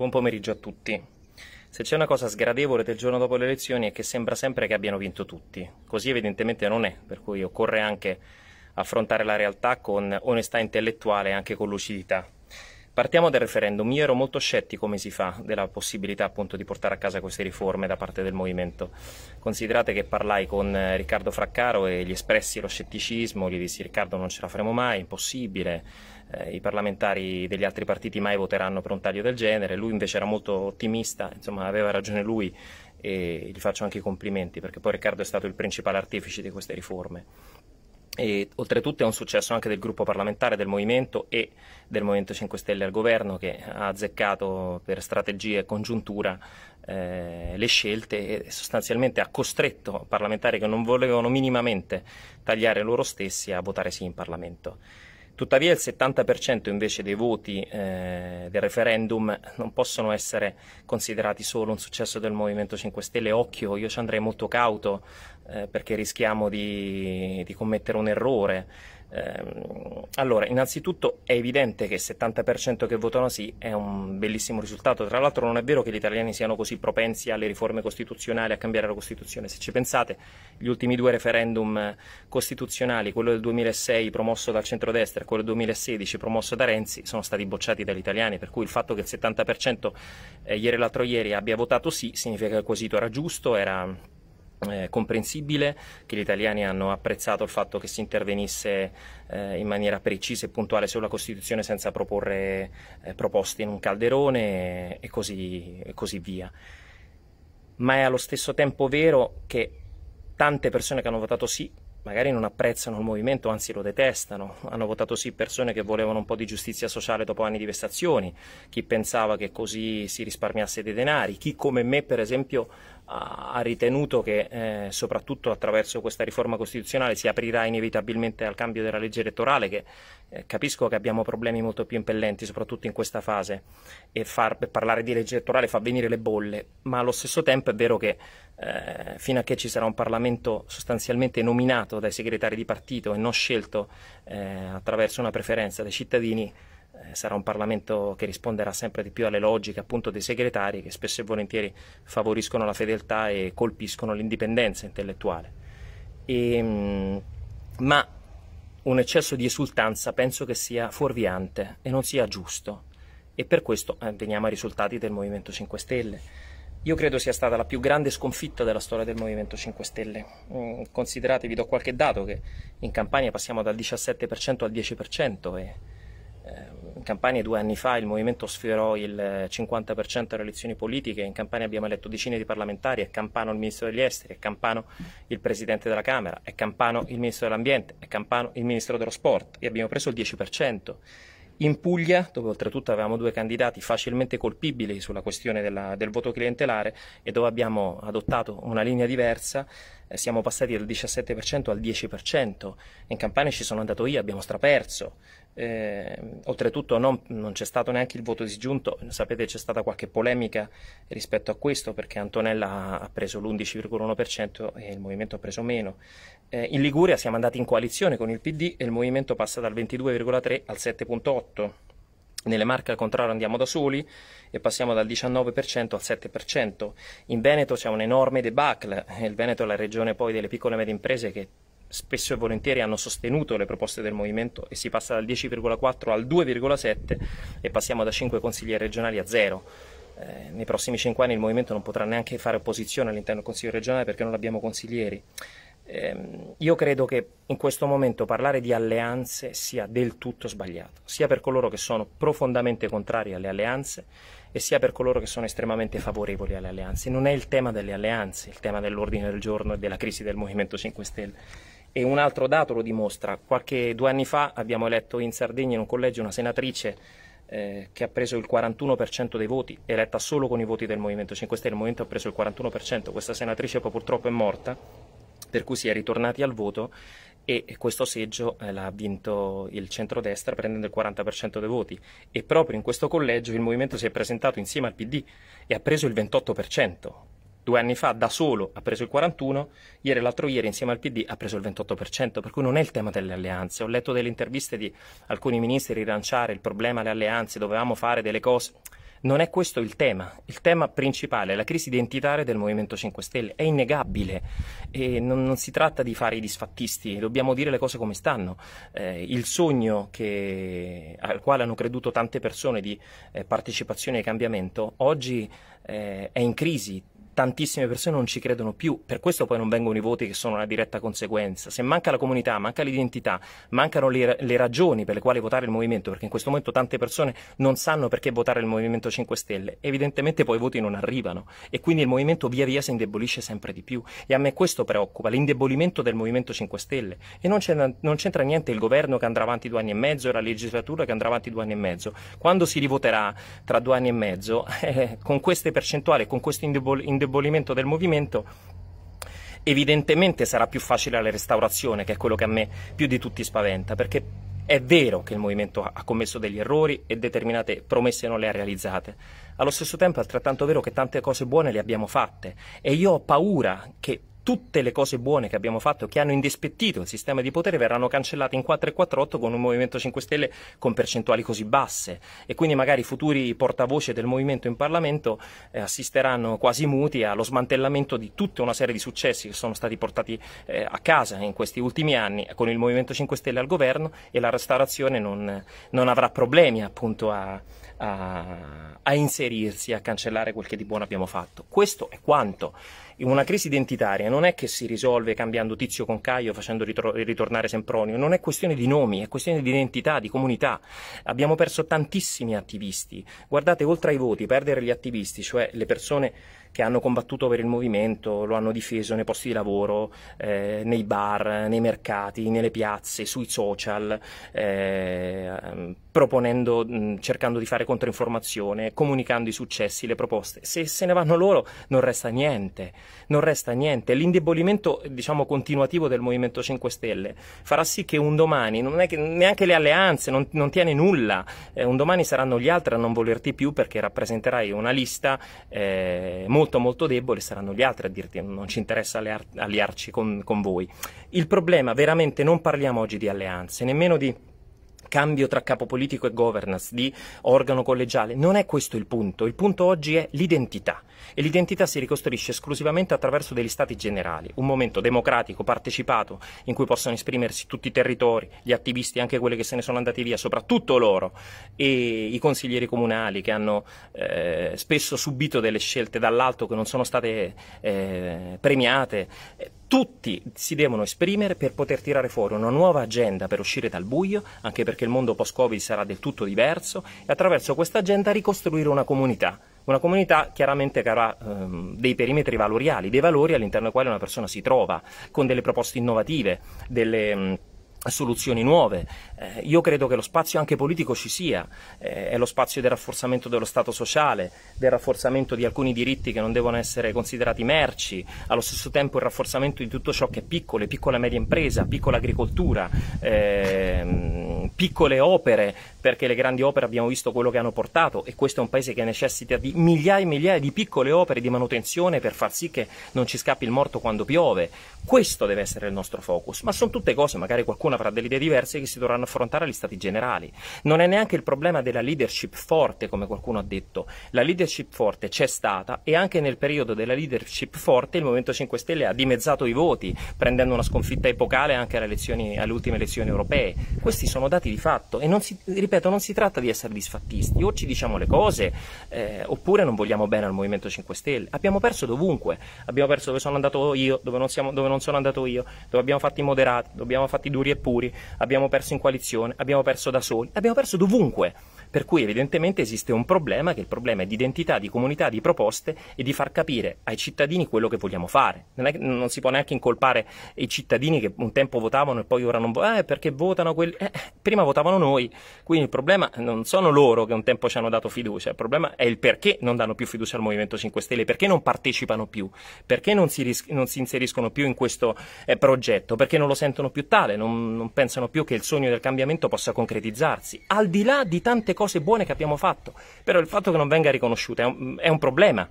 Buon pomeriggio a tutti. Se c'è una cosa sgradevole del giorno dopo le elezioni è che sembra sempre che abbiano vinto tutti. Così evidentemente non è, per cui occorre anche affrontare la realtà con onestà intellettuale e anche con lucidità. Partiamo dal referendum. Io ero molto scettico come si fa della possibilità appunto di portare a casa queste riforme da parte del movimento. Considerate che parlai con eh, Riccardo Fraccaro e gli espressi lo scetticismo, gli dissi Riccardo non ce la faremo mai, impossibile, eh, i parlamentari degli altri partiti mai voteranno per un taglio del genere. Lui invece era molto ottimista, insomma aveva ragione lui e gli faccio anche i complimenti perché poi Riccardo è stato il principale artefice di queste riforme. E, oltretutto è un successo anche del gruppo parlamentare del Movimento e del Movimento 5 Stelle al governo che ha azzeccato per strategia e congiuntura eh, le scelte e sostanzialmente ha costretto parlamentari che non volevano minimamente tagliare loro stessi a votare sì in Parlamento. Tuttavia il 70% invece dei voti eh, del referendum non possono essere considerati solo un successo del Movimento 5 Stelle. Occhio, io ci andrei molto cauto eh, perché rischiamo di, di commettere un errore. Ehm, allora, innanzitutto è evidente che il 70% che votano sì è un bellissimo risultato. Tra l'altro non è vero che gli italiani siano così propensi alle riforme costituzionali, a cambiare la Costituzione. Se ci pensate, gli ultimi due referendum costituzionali, quello del 2006 promosso dal centrodestra e quello del 2016 promosso da Renzi, sono stati bocciati dagli italiani. Per cui il fatto che il 70% eh, ieri l'altro ieri abbia votato sì significa che il quesito era giusto, era eh, comprensibile, che gli italiani hanno apprezzato il fatto che si intervenisse eh, in maniera precisa e puntuale sulla Costituzione senza proporre eh, proposte in un calderone e così, e così via. Ma è allo stesso tempo vero che tante persone che hanno votato sì magari non apprezzano il movimento, anzi lo detestano. Hanno votato sì persone che volevano un po' di giustizia sociale dopo anni di vessazioni, chi pensava che così si risparmiasse dei denari, chi come me per esempio ha ritenuto che eh, soprattutto attraverso questa riforma costituzionale si aprirà inevitabilmente al cambio della legge elettorale che eh, capisco che abbiamo problemi molto più impellenti soprattutto in questa fase e far, parlare di legge elettorale fa venire le bolle ma allo stesso tempo è vero che eh, fino a che ci sarà un Parlamento sostanzialmente nominato dai segretari di partito e non scelto eh, attraverso una preferenza dei cittadini, eh, sarà un Parlamento che risponderà sempre di più alle logiche appunto dei segretari che spesso e volentieri favoriscono la fedeltà e colpiscono l'indipendenza intellettuale. E, ehm, ma un eccesso di esultanza penso che sia fuorviante e non sia giusto e per questo eh, veniamo ai risultati del Movimento 5 Stelle. Io credo sia stata la più grande sconfitta della storia del Movimento 5 Stelle. Mm, considerate, vi do qualche dato, che in Campania passiamo dal 17% al 10% e eh, in Campania due anni fa il Movimento sfiorò il 50% alle elezioni politiche, in Campania abbiamo eletto decine di parlamentari, è Campano il Ministro degli Esteri, è Campano il Presidente della Camera, è Campano il Ministro dell'Ambiente, è Campano il Ministro dello Sport e abbiamo preso il 10%. In Puglia, dove oltretutto avevamo due candidati facilmente colpibili sulla questione della, del voto clientelare e dove abbiamo adottato una linea diversa, eh, siamo passati dal 17% al 10%. In Campania ci sono andato io, abbiamo straperso. Eh, oltretutto non, non, c'è stato neanche il voto disgiunto, sapete c'è stata qualche polemica rispetto a questo perché Antonella ha preso l'11,1% e il Movimento ha preso meno. Eh, in Liguria siamo andati in coalizione con il PD e il Movimento passa dal 22,3 al 7,8%. Nelle Marche al contrario andiamo da soli e passiamo dal 19% al 7%. In Veneto c'è un enorme debacle, il Veneto è la regione poi delle piccole e medie imprese che spesso e volentieri hanno sostenuto le proposte del movimento e si passa dal 10,4 al 2,7 e passiamo da 5 consiglieri regionali a 0. Eh, nei prossimi 5 anni il movimento non potrà neanche fare opposizione all'interno del Consiglio regionale perché non abbiamo consiglieri. Eh, io credo che in questo momento parlare di alleanze sia del tutto sbagliato, sia per coloro che sono profondamente contrari alle alleanze e sia per coloro che sono estremamente favorevoli alle alleanze. Non è il tema delle alleanze, il tema dell'ordine del giorno e della crisi del Movimento 5 Stelle. E un altro dato lo dimostra. Qualche due anni fa abbiamo eletto in Sardegna in un collegio una senatrice eh, che ha preso il 41% dei voti, eletta solo con i voti del Movimento 5 Stelle. Il Movimento ha preso il 41%, questa senatrice poi purtroppo è morta, per cui si è ritornati al voto e questo seggio eh, l'ha vinto il centrodestra prendendo il 40% dei voti e proprio in questo collegio il movimento si è presentato insieme al PD e ha preso il 28% due anni fa da solo ha preso il 41, ieri l'altro ieri insieme al PD ha preso il 28%, per cui non è il tema delle alleanze. Ho letto delle interviste di alcuni ministri rilanciare il problema alle alleanze, dovevamo fare delle cose. Non è questo il tema. Il tema principale è la crisi identitaria del Movimento 5 Stelle. È innegabile. E non, non si tratta di fare i disfattisti, dobbiamo dire le cose come stanno. Eh, il sogno che, al quale hanno creduto tante persone di eh, partecipazione e cambiamento oggi eh, è in crisi tantissime persone non ci credono più, per questo poi non vengono i voti che sono una diretta conseguenza. Se manca la comunità, manca l'identità, mancano le, le, ragioni per le quali votare il movimento, perché in questo momento tante persone non sanno perché votare il Movimento 5 Stelle, evidentemente poi i voti non arrivano e quindi il movimento via via si indebolisce sempre di più e a me questo preoccupa, l'indebolimento del Movimento 5 Stelle e non c'entra, niente il governo che andrà avanti due anni e mezzo e la legislatura che andrà avanti due anni e mezzo. Quando si rivoterà tra due anni e mezzo, eh, con queste percentuali, con questo indebolimento, indebolimento del movimento evidentemente sarà più facile la restaurazione, che è quello che a me più di tutti spaventa, perché è vero che il movimento ha commesso degli errori e determinate promesse non le ha realizzate. Allo stesso tempo è altrettanto vero che tante cose buone le abbiamo fatte e io ho paura che tutte le cose buone che abbiamo fatto, che hanno indispettito il sistema di potere, verranno cancellate in 448 con un Movimento 5 Stelle con percentuali così basse e quindi magari i futuri portavoce del Movimento in Parlamento eh, assisteranno quasi muti allo smantellamento di tutta una serie di successi che sono stati portati eh, a casa in questi ultimi anni con il Movimento 5 Stelle al governo e la restaurazione non, non avrà problemi appunto a, a, a inserirsi, a cancellare quel che di buono abbiamo fatto. Questo è quanto una crisi identitaria non è che si risolve cambiando Tizio con Caio, facendo ritro- ritornare Sempronio, non è questione di nomi, è questione di identità, di comunità. Abbiamo perso tantissimi attivisti. Guardate, oltre ai voti, perdere gli attivisti, cioè le persone che hanno combattuto per il movimento, lo hanno difeso nei posti di lavoro, eh, nei bar, nei mercati, nelle piazze, sui social, eh, proponendo, cercando di fare controinformazione, comunicando i successi, le proposte. Se se ne vanno loro non resta niente non resta niente. L'indebolimento diciamo, continuativo del Movimento 5 Stelle farà sì che un domani, che, neanche le alleanze, non, non tiene nulla, eh, un domani saranno gli altri a non volerti più perché rappresenterai una lista eh, molto molto debole, saranno gli altri a dirti non ci interessa allear, allearci con, con voi. Il problema veramente non parliamo oggi di alleanze, nemmeno di cambio tra capo politico e governance, di organo collegiale. Non è questo il punto, il punto oggi è l'identità e l'identità si ricostruisce esclusivamente attraverso degli stati generali, un momento democratico, partecipato, in cui possono esprimersi tutti i territori, gli attivisti, anche quelli che se ne sono andati via, soprattutto loro, e i consiglieri comunali che hanno eh, spesso subito delle scelte dall'alto che non sono state eh, premiate tutti si devono esprimere per poter tirare fuori una nuova agenda per uscire dal buio, anche perché il mondo post-Covid sarà del tutto diverso, e attraverso questa agenda ricostruire una comunità. Una comunità chiaramente che avrà ehm, dei perimetri valoriali, dei valori all'interno dei quali una persona si trova, con delle proposte innovative, delle. Mh, soluzioni nuove. Eh, io credo che lo spazio anche politico ci sia, eh, è lo spazio del rafforzamento dello Stato sociale, del rafforzamento di alcuni diritti che non devono essere considerati merci, allo stesso tempo il rafforzamento di tutto ciò che è piccole, piccola e media impresa, piccola agricoltura, eh, piccole opere, perché le grandi opere abbiamo visto quello che hanno portato e questo è un paese che necessita di migliaia e migliaia di piccole opere di manutenzione per far sì che non ci scappi il morto quando piove. Questo deve essere il nostro focus, ma sono tutte cose, magari qualcuno ciascuno avrà delle idee diverse che si dovranno affrontare agli stati generali. Non è neanche il problema della leadership forte, come qualcuno ha detto. La leadership forte c'è stata e anche nel periodo della leadership forte il Movimento 5 Stelle ha dimezzato i voti, prendendo una sconfitta epocale anche alle, elezioni, alle ultime elezioni europee. Questi sono dati di fatto e non si, ripeto, non si tratta di essere disfattisti. O ci diciamo le cose eh, oppure non vogliamo bene al Movimento 5 Stelle. Abbiamo perso dovunque. Abbiamo perso dove sono andato io, dove non, siamo, dove non sono andato io, dove abbiamo fatto i moderati, dove abbiamo fatti duri e puri, abbiamo perso in coalizione, abbiamo perso da soli, abbiamo perso dovunque. Per cui evidentemente esiste un problema, che il problema è di identità, di comunità, di proposte e di far capire ai cittadini quello che vogliamo fare. Non, è, non si può neanche incolpare i cittadini che un tempo votavano e poi ora non votano, eh, perché votano quelli, eh, prima votavano noi, quindi il problema non sono loro che un tempo ci hanno dato fiducia, il problema è il perché non danno più fiducia al Movimento 5 Stelle, perché non partecipano più, perché non si, ris- non si inseriscono più in questo eh, progetto, perché non lo sentono più tale, non, non pensano più che il sogno del cambiamento possa concretizzarsi, al di là di tante cose buone che abbiamo fatto, però il fatto che non venga riconosciuta è un, è un problema.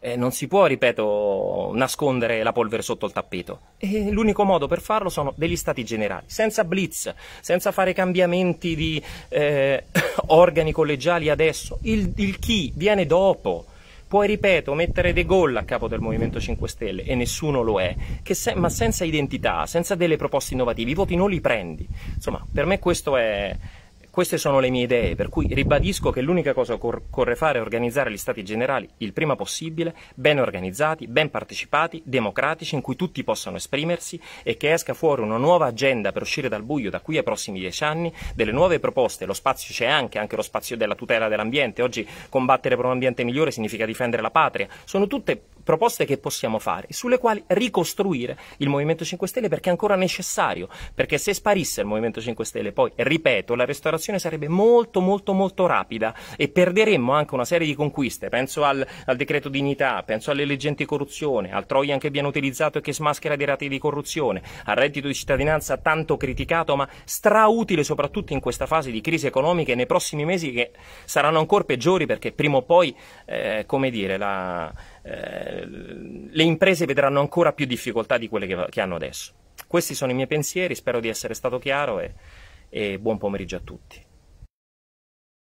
Eh, non si può, ripeto, nascondere la polvere sotto il tappeto. E l'unico modo per farlo sono degli stati generali, senza blitz, senza fare cambiamenti di eh, organi collegiali adesso. Il, il chi viene dopo. Puoi, ripeto, mettere De Gaulle a capo del Movimento 5 Stelle, e nessuno lo è, se, ma senza identità, senza delle proposte innovative, i voti non li prendi. Insomma, per me questo è, queste sono le mie idee, per cui ribadisco che l'unica cosa che occorre fare è organizzare gli stati generali il prima possibile, ben organizzati, ben partecipati, democratici, in cui tutti possano esprimersi e che esca fuori una nuova agenda per uscire dal buio da qui ai prossimi dieci anni, delle nuove proposte, lo spazio c'è anche, anche lo spazio della tutela dell'ambiente, oggi combattere per un ambiente migliore significa difendere la patria, sono tutte proposte che possiamo fare, sulle quali ricostruire il Movimento 5 Stelle perché è ancora necessario, perché se sparisse il Movimento 5 Stelle, poi, ripeto, la restaurazione sarebbe molto, molto, molto rapida e perderemmo anche una serie di conquiste, penso al, al decreto dignità, penso alle leggi anticorruzione, al Trojan che viene utilizzato e che smaschera dei reati di corruzione, al reddito di cittadinanza tanto criticato ma strautile soprattutto in questa fase di crisi economica e nei prossimi mesi che saranno ancora peggiori perché prima o poi, eh, come dire, la eh, le imprese vedranno ancora più difficoltà di quelle che, che, hanno adesso. Questi sono i miei pensieri, spero di essere stato chiaro e, e buon pomeriggio a tutti.